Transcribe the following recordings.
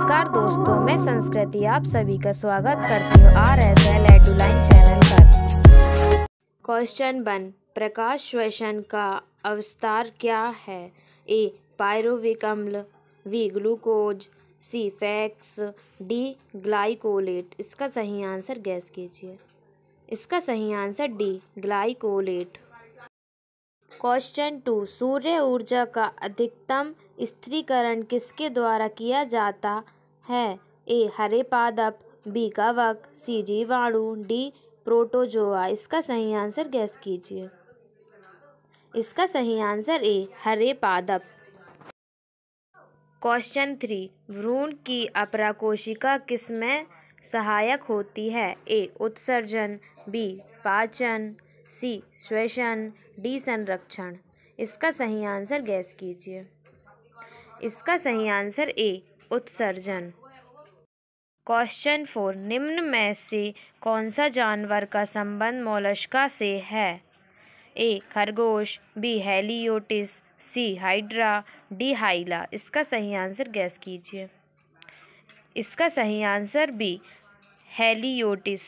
नमस्कार दोस्तों मैं संस्कृति आप सभी का स्वागत करती हूँ R S L Eduline channel पर क्वेश्चन वन प्रकाश श्वसन का अवस्तार क्या है ए पायरोविक अम्ल वी ग्लूकोज सी फैक्स डी ग्लाइकोलेट इसका सही आंसर गैस कीजिए इसका सही answer D glycolate question two सूर्य ऊर्जा का अधिकतम स्त्रीकरण किसके द्वारा किया जाता है ए हरे पादप बी कवक सी जीवाणु डी प्रोटोजोआ इसका सही आंसर गैस कीजिए इसका सही आंसर ए हरे पादप क्वेश्चन थ्री भ्रूण की अपरा कोशिका किसमें सहायक होती है ए उत्सर्जन बी पाचन सी श्वसन डी संरक्षण इसका सही आंसर गैस कीजिए इसका सही आंसर ए उत्सर्जन क्वेश्चन फोर निम्न में से कौन सा जानवर का संबंध मोलस्का से है ए खरगोश B Haliotis C hydra D Hyla इसका सही आंसर गैस कीजिए इसका सही answer B Haliotis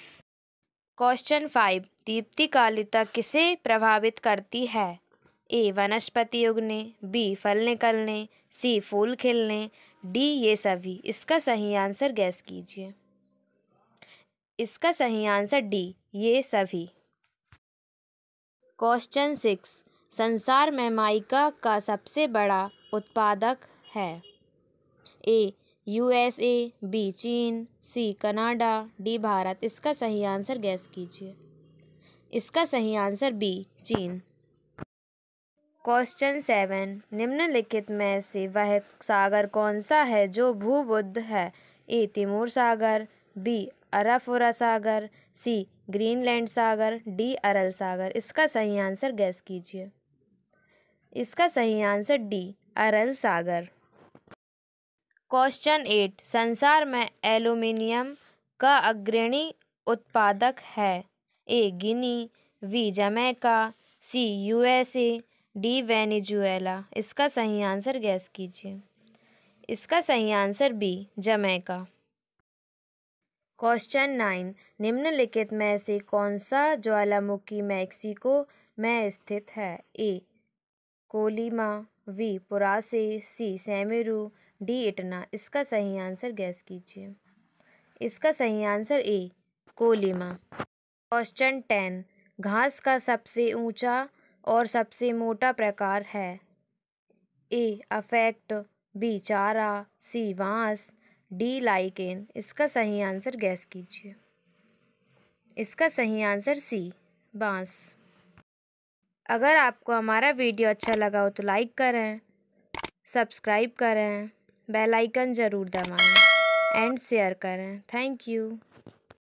question five Dipti Kalita किसे प्रभावित करती है ए वनस्पति उगने बी फल निकलने सी फूल खिलने डी ये सभी इसका सही आंसर गैस कीजिए इसका सही आंसर डी ये सभी क्वेश्चन सिक्स संसार में माइका का सबसे बड़ा उत्पादक है A U S A B चीन सी कनाडा डी भारत इसका सही आंसर गैस कीजिए इसका सही आंसर बी चीन क्वेश्चन सेवन निम्नलिखित में से वह सागर कौन सा है जो भूबुद्ध है ए तिमूर सागर बी अराफुरा सागर सी ग्रीनलैंड सागर डी अरल सागर इसका सही आंसर गैस कीजिए इसका सही आंसर डी अरल सागर क्वेश्चन एट संसार में एल्यूमिनियम का अग्रणी उत्पादक है A Guinea B Jamaica C USA D Venezuela इसका सही आंसर गैस कीजिए इसका सही answer B Jamaica question nine निम्नलिखित में से कौन सा ज्वालामुखी मैक्सिको में स्थित है A Colima B Purace C Semeru D Etna इसका सही आंसर गैस कीजिए इसका सही answer A Colima question ten घास का सबसे ऊंचा और सबसे मोटा प्रकार है ए अफेक्ट बी चारा सी वांस डी लाइकेन इसका सही आंसर गैस कीजिए इसका सही आंसर सी बांस अगर आपको हमारा वीडियो अच्छा लगा हो तो लाइक करें सब्सक्राइब करें बेल आइकन ज़रूर दबाएं एंड शेयर करें थैंक यू